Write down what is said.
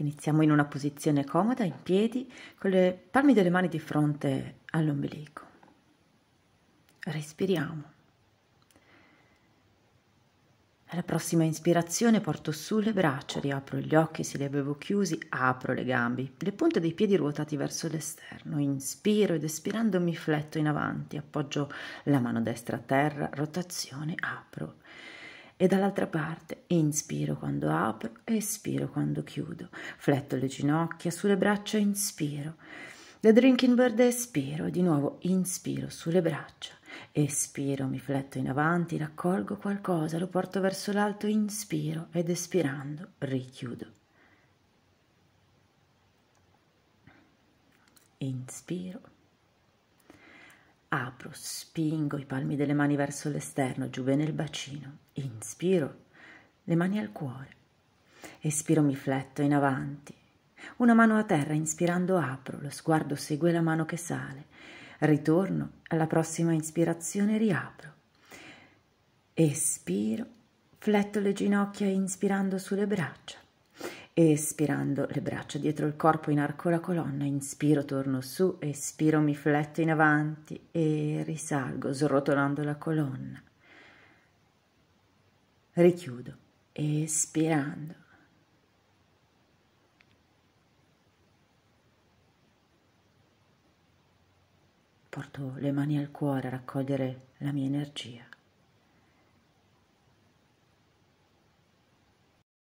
Iniziamo in una posizione comoda, in piedi, con le palme delle mani di fronte all'ombelico. Respiriamo. Alla prossima ispirazione porto su le braccia, riapro gli occhi se li avevo chiusi, apro le gambe, le punte dei piedi ruotati verso l'esterno, inspiro ed espirando mi fletto in avanti, appoggio la mano destra a terra, rotazione, apro e dall'altra parte inspiro quando apro, espiro quando chiudo, fletto le ginocchia, sulle braccia inspiro, da drinking bird espiro, di nuovo inspiro sulle braccia, espiro, mi fletto in avanti, raccolgo qualcosa, lo porto verso l'alto, inspiro ed espirando richiudo. Inspiro Apro, spingo i palmi delle mani verso l'esterno, giù bene il bacino. Inspiro, le mani al cuore. Espiro, mi fletto in avanti. Una mano a terra, inspirando apro, lo sguardo segue la mano che sale. Ritorno, alla prossima ispirazione riapro. Espiro, fletto le ginocchia inspirando sulle braccia. Espirando le braccia dietro il corpo in arco la colonna, inspiro, torno su, espiro, mi fletto in avanti e risalgo srotolando la colonna. Richiudo, espirando. Porto le mani al cuore a raccogliere la mia energia.